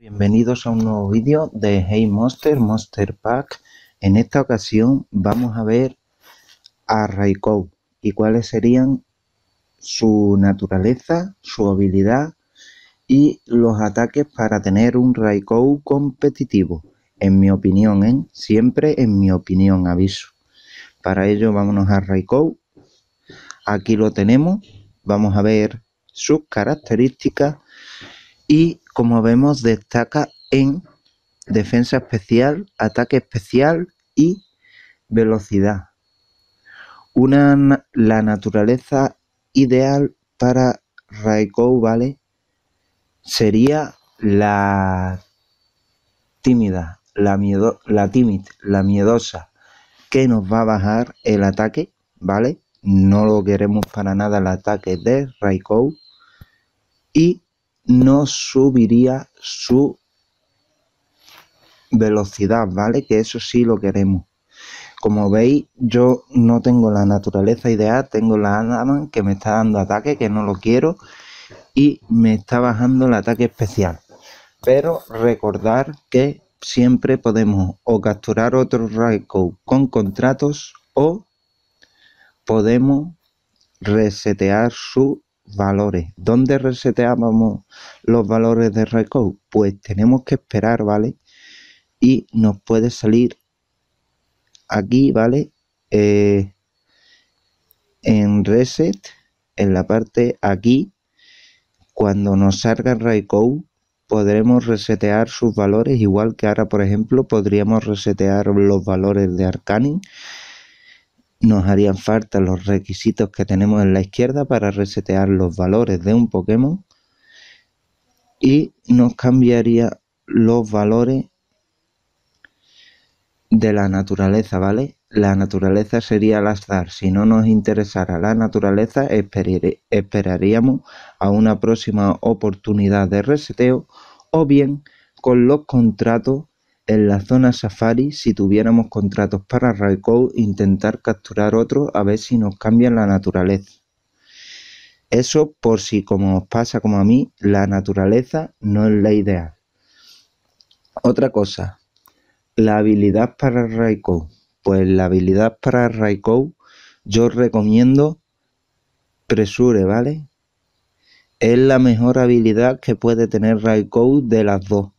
Bienvenidos a un nuevo vídeo de Hey Monster, Monster Pack. En esta ocasión vamos a ver a Raikou y cuáles serían su naturaleza, su habilidad y los ataques para tener un Raikou competitivo en mi opinión, ¿eh? siempre en mi opinión, aviso. Para ello vámonos a Raikou. Aquí lo tenemos. Vamos a ver sus características. Y como vemos, destaca en defensa especial, ataque especial y velocidad. Una, la naturaleza ideal para Raikou, ¿vale? Sería la tímida, la, miedo, la timid, la miedosa, que nos va a bajar el ataque, ¿vale? No lo queremos para nada el ataque de Raikou. Y no subiría su velocidad, ¿vale? Que eso sí lo queremos. Como veis, yo no tengo la naturaleza ideal, tengo la Andaman que me está dando ataque, que no lo quiero, y me está bajando el ataque especial. Pero recordar que siempre podemos o capturar otro Raikou con contratos o podemos resetear sus valores. ¿Dónde reseteamos los valores de Raikou? Pues tenemos que esperar, ¿vale? Y nos puede salir aquí, ¿vale? Eh, en reset, en la parte aquí, cuando nos salga Raikou, podremos resetear sus valores igual que ahora por ejemplo podríamos resetear los valores de Arcanin nos harían falta los requisitos que tenemos en la izquierda para resetear los valores de un Pokémon y nos cambiaría los valores de la naturaleza, ¿vale? la naturaleza sería al azar. Si no nos interesara la naturaleza, esperaríamos a una próxima oportunidad de reseteo o bien con los contratos en la zona safari, si tuviéramos contratos para Raikou, intentar capturar otro a ver si nos cambian la naturaleza. Eso por si, como os pasa como a mí, la naturaleza no es la ideal. Otra cosa, la habilidad para Raikou. Pues la habilidad para Raikou yo recomiendo Presure, ¿vale? Es la mejor habilidad que puede tener Raikou de las dos.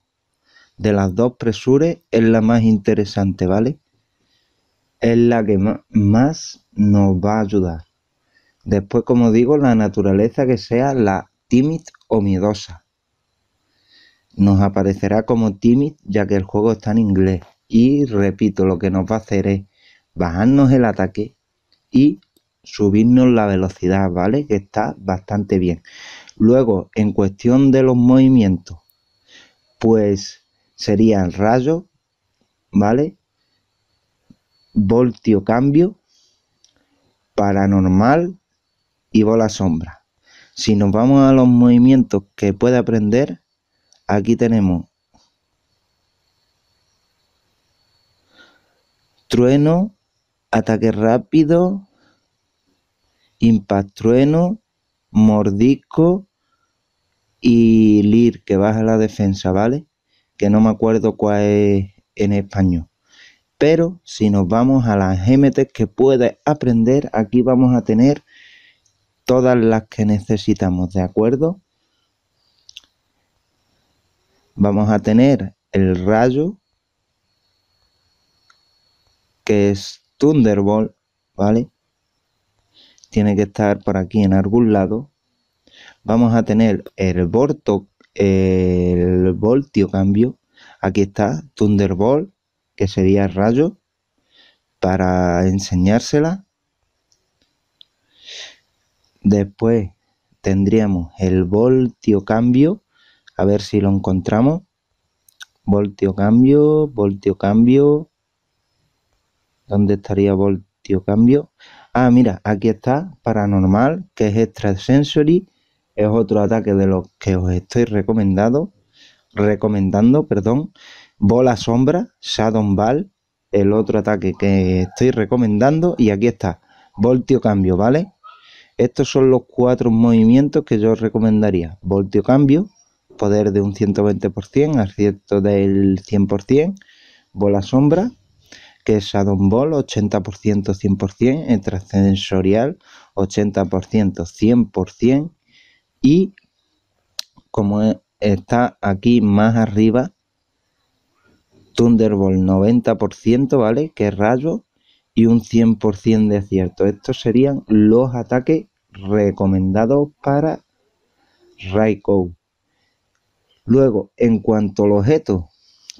De las dos Presure es la más interesante, ¿vale? Es la que más nos va a ayudar. Después, como digo, la naturaleza que sea la tímida o miedosa. Nos aparecerá como Timid, ya que el juego está en inglés. Y repito, lo que nos va a hacer es bajarnos el ataque y subirnos la velocidad, ¿vale? Que está bastante bien. Luego, en cuestión de los movimientos, pues serían rayo, ¿vale? Voltio cambio, paranormal y bola sombra. Si nos vamos a los movimientos que puede aprender, aquí tenemos trueno, ataque rápido, impact trueno, mordisco y lir, que baja la defensa, ¿vale? Que no me acuerdo cuál es en español. Pero si nos vamos a las GMT que puedes aprender, aquí vamos a tener todas las que necesitamos, ¿de acuerdo? Vamos a tener el rayo, que es Thunderbolt, ¿vale? Tiene que estar por aquí en algún lado. Vamos a tener el, el voltio cambio. Aquí está Thunderbolt, que sería rayo, para enseñársela. Después tendríamos el voltio cambio, a ver si lo encontramos. Voltio cambio, voltio cambio, ¿Dónde estaría voltio cambio? Ah, mira, aquí está Paranormal, que es Extra Sensory. Es otro ataque de los que os estoy recomendando. recomendando. perdón. Bola Sombra, Shadow Ball, el otro ataque que estoy recomendando. Y aquí está, Voltio Cambio, ¿vale? Estos son los cuatro movimientos que yo os recomendaría. Voltio Cambio, poder de un 120% acierto cierto del 100%. Bola Sombra, que es Adon Ball 80% 100%, entre Transcensorial 80% 100% y como e, está aquí más arriba, Thunderbolt 90%, ¿vale? Que rayo y un 100% de acierto. Estos serían los ataques recomendados para Raikou. Luego, en cuanto al objeto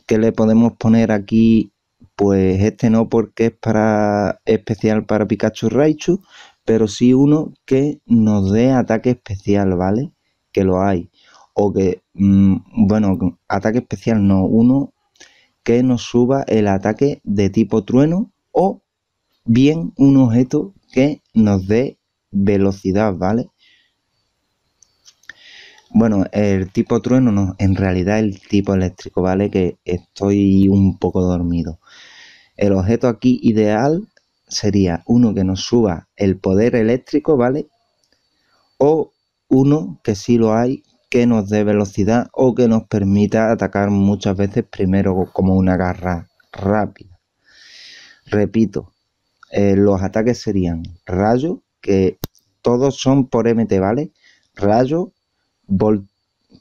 que le podemos poner aquí pues este no porque es para especial para Pikachu Raichu, pero sí uno que nos dé ataque especial, ¿vale? Que lo hay. O que, mm, bueno, ataque especial no, uno que nos suba el ataque de tipo trueno o bien un objeto que nos dé velocidad, ¿vale? Bueno, el tipo trueno no, en realidad el tipo eléctrico, ¿vale? Que estoy un poco dormido. El objeto aquí ideal sería uno que nos suba el poder eléctrico, ¿vale? O uno que sí lo hay, que nos dé velocidad o que nos permita atacar muchas veces primero como una garra rápida. Repito, eh, los ataques serían rayo, que todos son por MT, ¿vale? Rayo,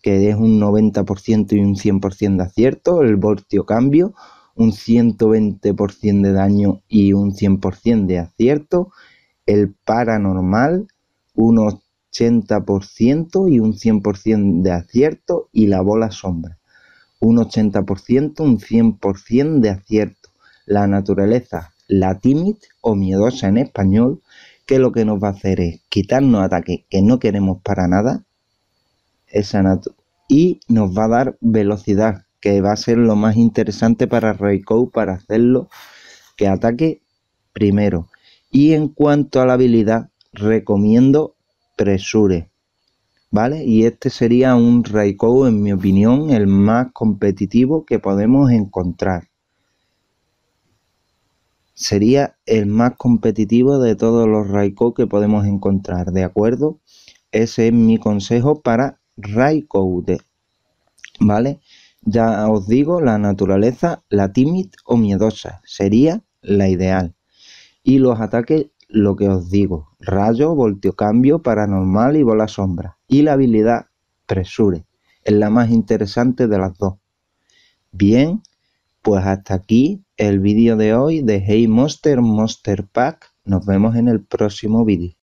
que es un 90% y un 100% de acierto, el voltio cambio, un 120% de daño y un 100% de acierto, el paranormal un 80% y un 100% de acierto y la bola sombra un 80%, un 100% de acierto. La naturaleza, la timid o miedosa en español, que lo que nos va a hacer es quitarnos ataques que no queremos para nada y nos va a dar velocidad que va a ser lo más interesante para Raikou para hacerlo que ataque primero. Y en cuanto a la habilidad, recomiendo Presure. ¿Vale? Y este sería un Raikou, en mi opinión, el más competitivo que podemos encontrar. Sería el más competitivo de todos los Raikou que podemos encontrar, ¿de acuerdo? Ese es mi consejo para Raikou, ¿vale? Ya os digo, la naturaleza, la tímid o miedosa, sería la ideal. Y los ataques, lo que os digo, rayo, cambio, paranormal y bola sombra. Y la habilidad, presure, es la más interesante de las dos. Bien, pues hasta aquí el vídeo de hoy de Hey Monster Monster Pack. Nos vemos en el próximo vídeo.